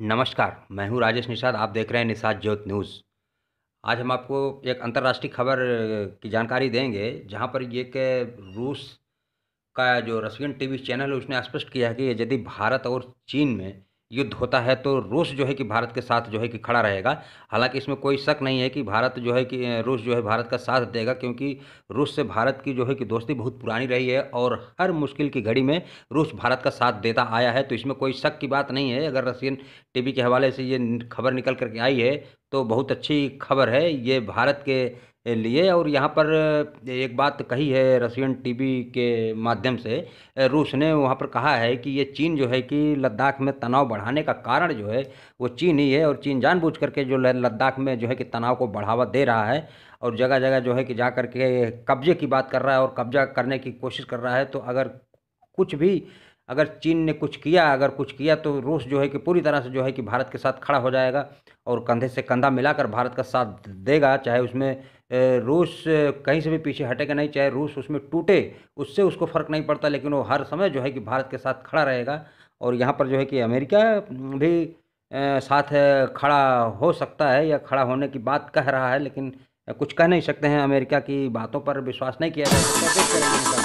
नमस्कार मैं हूं राजेश निषाद आप देख रहे हैं निषाद ज्योत न्यूज़ आज हम आपको एक अंतर्राष्ट्रीय खबर की जानकारी देंगे जहां पर ये कि रूस का जो रशियन टीवी चैनल है उसने स्पष्ट किया है कि यदि भारत और चीन में युद्ध होता है तो रूस जो है कि भारत के साथ जो है कि खड़ा रहेगा हालांकि इसमें कोई शक नहीं है कि भारत जो है कि रूस जो है भारत का साथ देगा क्योंकि रूस से भारत की जो है कि दोस्ती बहुत पुरानी रही है और हर मुश्किल की घड़ी में रूस भारत का साथ देता आया है तो इसमें कोई शक की बात नहीं है अगर रसियन टी के हवाले से ये खबर निकल करके आई है तो बहुत अच्छी खबर है ये भारत के लिए और यहाँ पर एक बात कही है रशियन टीवी के माध्यम से रूस ने वहाँ पर कहा है कि ये चीन जो है कि लद्दाख में तनाव बढ़ाने का कारण जो है वो चीन ही है और चीन जानबूझ करके जो लद्दाख में जो है कि तनाव को बढ़ावा दे रहा है और जगह जगह जो है कि जा करके कब्जे की बात कर रहा है और कब्जा करने की कोशिश कर रहा है तो अगर कुछ भी अगर चीन ने कुछ किया अगर कुछ किया तो रूस जो है कि पूरी तरह से जो है कि भारत के साथ खड़ा हो जाएगा और कंधे से कंधा मिलाकर भारत का साथ देगा चाहे उसमें रूस कहीं से भी पीछे हटेगा नहीं चाहे रूस उसमें टूटे उससे उसको फ़र्क नहीं पड़ता लेकिन वो हर समय जो है कि भारत के साथ खड़ा रहेगा और यहाँ पर जो है कि अमेरिका भी साथ खड़ा हो सकता है या खड़ा होने की बात कह रहा है लेकिन कुछ कह नहीं सकते हैं अमेरिका की बातों पर विश्वास नहीं किया जा सकता